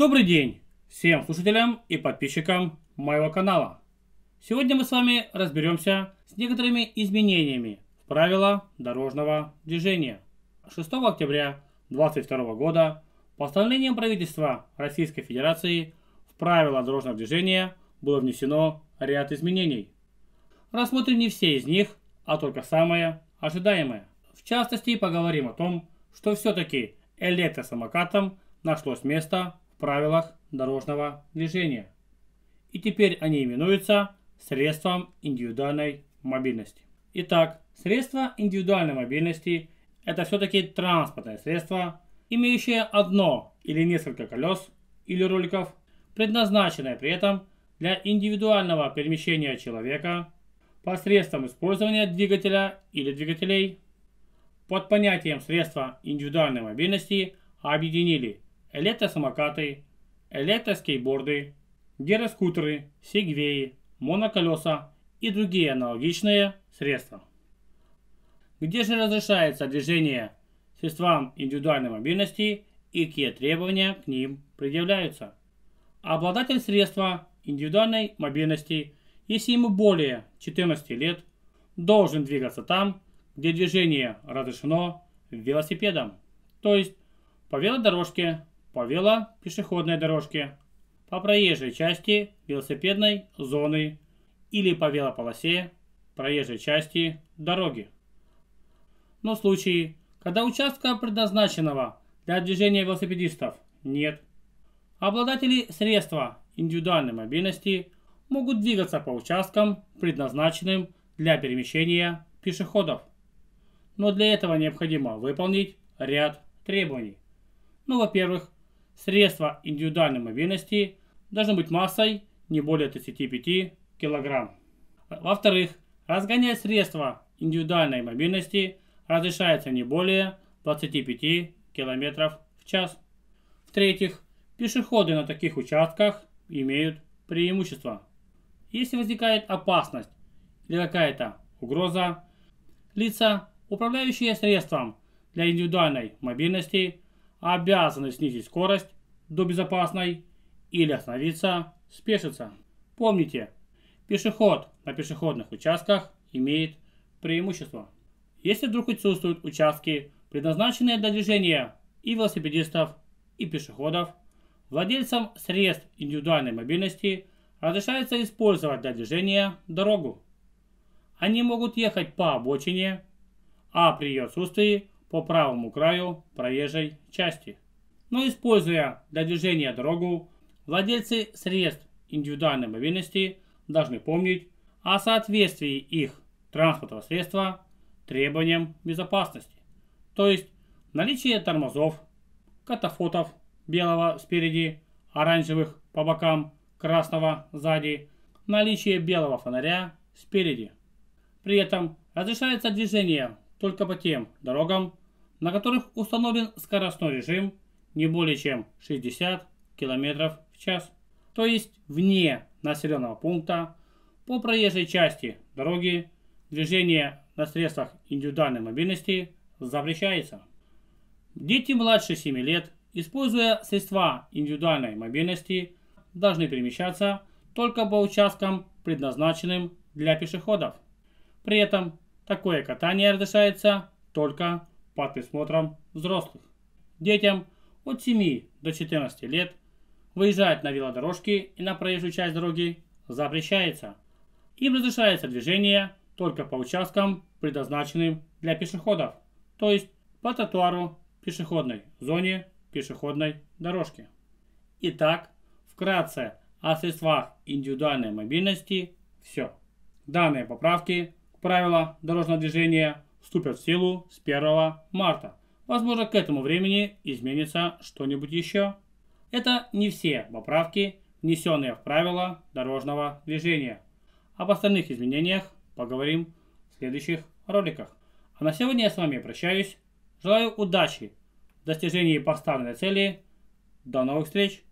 Добрый день всем слушателям и подписчикам моего канала. Сегодня мы с вами разберемся с некоторыми изменениями в правила дорожного движения. 6 октября 2022 года постановлением правительства Российской Федерации в правила дорожного движения было внесено ряд изменений. Рассмотрим не все из них, а только самое ожидаемое. В частности, поговорим о том, что все-таки электросамокатам нашлось место правилах дорожного движения. И теперь они именуются средством индивидуальной мобильности. Итак, средства индивидуальной мобильности – это все-таки транспортное средство, имеющее одно или несколько колес или роликов, предназначенное при этом для индивидуального перемещения человека посредством использования двигателя или двигателей. Под понятием средства индивидуальной мобильности объединили электросамокаты, электроскейтборды, гироскутеры, сегвеи, моноколеса и другие аналогичные средства. Где же разрешается движение средствам индивидуальной мобильности и какие требования к ним предъявляются? Обладатель средства индивидуальной мобильности, если ему более 14 лет, должен двигаться там, где движение разрешено велосипедом, то есть по велодорожке, повела пешеходной дорожке, по проезжей части велосипедной зоны или по велополосе проезжей части дороги. Но в случае, когда участка, предназначенного для движения велосипедистов, нет, обладатели средства индивидуальной мобильности могут двигаться по участкам, предназначенным для перемещения пешеходов. Но для этого необходимо выполнить ряд требований. Ну, во-первых, Средства индивидуальной мобильности должно быть массой не более 35 кг. Во-вторых, разгонять средства индивидуальной мобильности разрешается не более 25 км в час. В-третьих, пешеходы на таких участках имеют преимущество. Если возникает опасность или какая-то угроза, лица, управляющие средством для индивидуальной мобильности, обязаны снизить скорость до безопасной или остановиться, спешиться. Помните, пешеход на пешеходных участках имеет преимущество. Если вдруг отсутствуют участки, предназначенные для движения и велосипедистов, и пешеходов, владельцам средств индивидуальной мобильности разрешается использовать для движения дорогу. Они могут ехать по обочине, а при ее отсутствии по правому краю проезжей части. Но используя для движения дорогу, владельцы средств индивидуальной мобильности должны помнить о соответствии их транспортного средства требованиям безопасности. То есть наличие тормозов, катафотов белого спереди, оранжевых по бокам, красного сзади, наличие белого фонаря спереди. При этом разрешается движение только по тем дорогам, на которых установлен скоростной режим не более чем 60 км в час, то есть вне населенного пункта по проезжей части дороги движение на средствах индивидуальной мобильности запрещается. Дети младше 7 лет, используя средства индивидуальной мобильности, должны перемещаться только по участкам, предназначенным для пешеходов. При этом такое катание разрешается только под присмотром взрослых. Детям от 7 до 14 лет выезжать на велодорожки и на проезжую часть дороги запрещается. Им разрешается движение только по участкам, предназначенным для пешеходов, то есть по тротуару, пешеходной зоне, пешеходной дорожке. Итак, вкратце о средствах индивидуальной мобильности все. Данные поправки к правилам дорожного движения – вступят в силу с 1 марта. Возможно, к этому времени изменится что-нибудь еще. Это не все поправки, внесенные в правила дорожного движения. Об остальных изменениях поговорим в следующих роликах. А на сегодня я с вами прощаюсь. Желаю удачи в достижении поставленной цели. До новых встреч!